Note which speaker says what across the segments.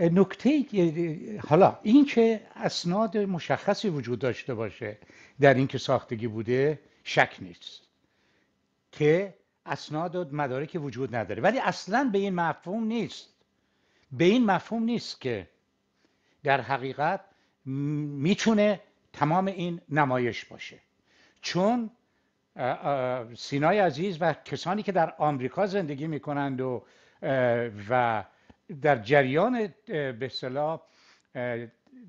Speaker 1: نکته حالا این که اسناد مشخصی وجود داشته باشه در اینکه ساختگی بوده شک نیست که اسناد و مدارک وجود نداره ولی اصلا به این مفهوم نیست به این مفهوم نیست که در حقیقت میتونه تمام این نمایش باشه چون سینای عزیز و کسانی که در آمریکا زندگی میکنند و و در جریان به اصطلاح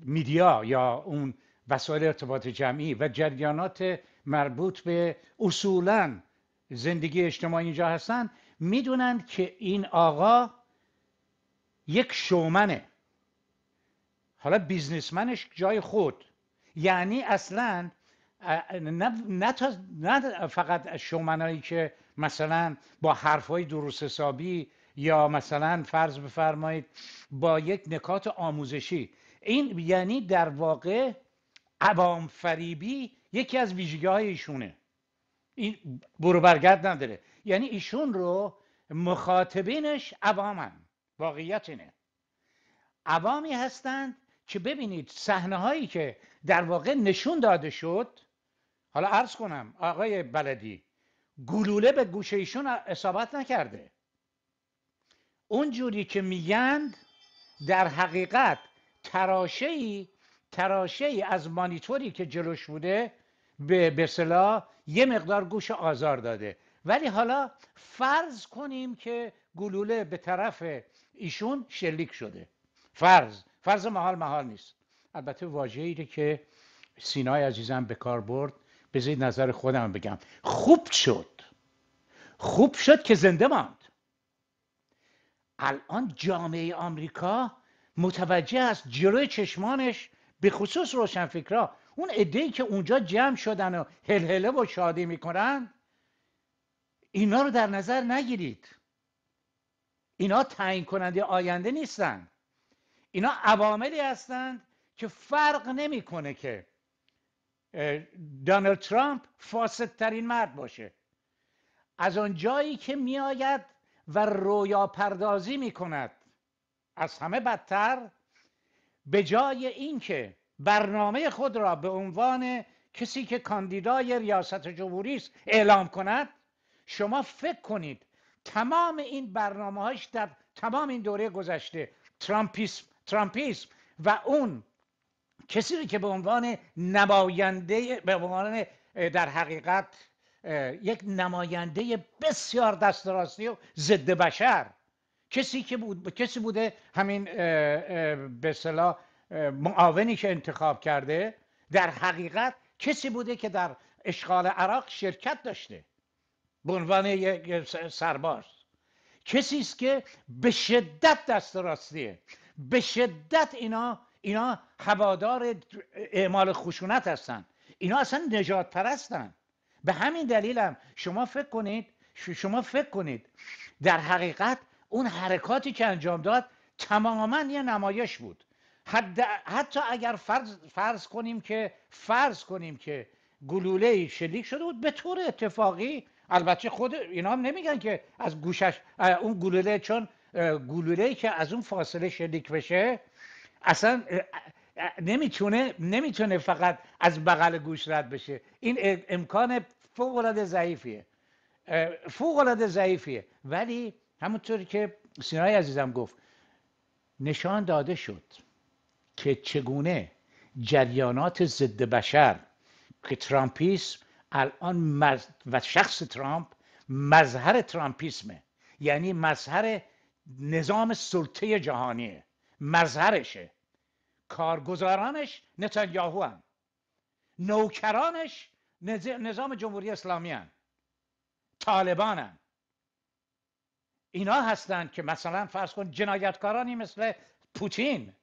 Speaker 1: میدیا یا اون وسایل ارتباط جمعی و جریانات مربوط به اصولا زندگی اجتماعی اینجا هستند میدونند که این آقا یک شومنه حالا بیزنسمنش جای خود یعنی اصلا نه, فقط شومنایی که مثلا با حرفهای درست حسابی یا مثلا فرض بفرمایید با یک نکات آموزشی این یعنی در واقع عوام فریبی یکی از ویژگی های ایشونه این برو برگرد نداره یعنی ایشون رو مخاطبینش عوامن واقعیت اینه عوامی هستند که ببینید صحنه هایی که در واقع نشون داده شد حالا عرض کنم آقای بلدی گلوله به گوشه ایشون اصابت نکرده جوری که میگن در حقیقت تراشه ای ای از مانیتوری که جلوش بوده به بسلا یه مقدار گوش آزار داده ولی حالا فرض کنیم که گلوله به طرف ایشون شلیک شده فرض فرض محال محال نیست البته واجه ایره که سینای عزیزم به کار برد بذارید نظر خودم بگم خوب شد خوب شد که زنده ماند الان جامعه آمریکا متوجه است جلوی چشمانش به خصوص روشنفکرا اون ای که اونجا جمع شدن و هلهله و شادی میکنن اینا رو در نظر نگیرید اینا تعیین کننده آینده نیستن اینا عواملی هستند که فرق نمیکنه که دونالد ترامپ فاسدترین مرد باشه از اون جایی که میآید و رویا پردازی می کند از همه بدتر به جای اینکه برنامه خود را به عنوان کسی که کاندیدای ریاست جمهوری است اعلام کند شما فکر کنید تمام این برنامه در تمام این دوره گذشته ترامپیسم, ترامپیسم و اون کسی که به عنوان نماینده به عنوان در حقیقت یک نماینده بسیار دست راستی و ضد بشر کسی که بود کسی بوده همین به معاونی که انتخاب کرده در حقیقت کسی بوده که در اشغال عراق شرکت داشته به عنوان یک سرباز کسی است که به شدت دست راستیه به شدت اینا اینا هوادار اعمال خشونت هستند اینا اصلا نجات پرستن به همین دلیلم شما فکر کنید شما فکر کنید در حقیقت اون حرکاتی که انجام داد تماما یه نمایش بود حتی اگر فرض, فرض کنیم که فرض کنیم که گلوله شلیک شده بود به طور اتفاقی البته خود اینا هم نمیگن که از گوشش اون گلوله چون گلوله که از اون فاصله شلیک بشه اصلا نمیتونه نمیتونه فقط از بغل گوش رد بشه این امکان فوق العاده ضعیفیه فوق ضعیفیه ولی همونطوری که سینای عزیزم گفت نشان داده شد که چگونه جریانات ضد بشر که ترامپیسم الان و شخص ترامپ مظهر ترامپیسمه یعنی مظهر نظام سلطه جهانیه مظهرشه کارگزارانش نتانیاهو هم نوکرانش نظام جمهوری اسلامی هم طالبان هم. اینا هستند که مثلا فرض کن جنایتکارانی مثل پوتین